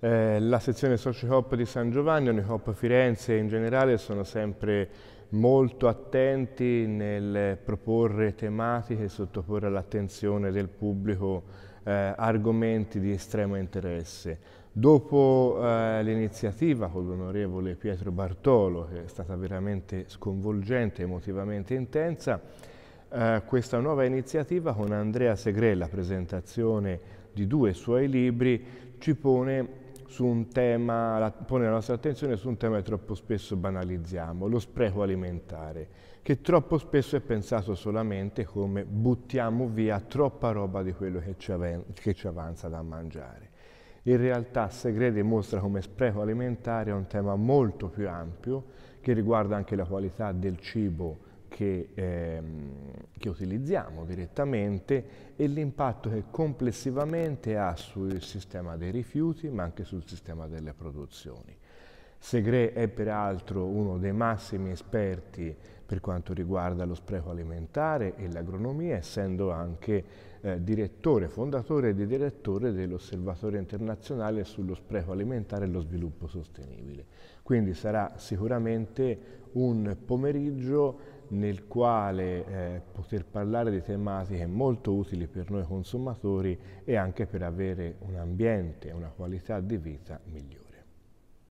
Eh, la sezione socio di San Giovanni, New Firenze in generale sono sempre molto attenti nel proporre tematiche e sottoporre all'attenzione del pubblico eh, argomenti di estremo interesse. Dopo eh, l'iniziativa con l'onorevole Pietro Bartolo, che è stata veramente sconvolgente, emotivamente intensa, eh, questa nuova iniziativa con Andrea Segre, la presentazione di due suoi libri, ci pone su un tema, pone la nostra attenzione su un tema che troppo spesso banalizziamo, lo spreco alimentare, che troppo spesso è pensato solamente come buttiamo via troppa roba di quello che ci, av- che ci avanza da mangiare. In realtà Segredi mostra come spreco alimentare è un tema molto più ampio che riguarda anche la qualità del cibo che, ehm, che utilizziamo direttamente e l'impatto che complessivamente ha sul sistema dei rifiuti ma anche sul sistema delle produzioni. Segre è peraltro uno dei massimi esperti per quanto riguarda lo spreco alimentare e l'agronomia, essendo anche eh, direttore, fondatore e direttore dell'Osservatorio internazionale sullo spreco alimentare e lo sviluppo sostenibile. Quindi sarà sicuramente un pomeriggio nel quale eh, poter parlare di tematiche molto utili per noi consumatori e anche per avere un ambiente, una qualità di vita migliore.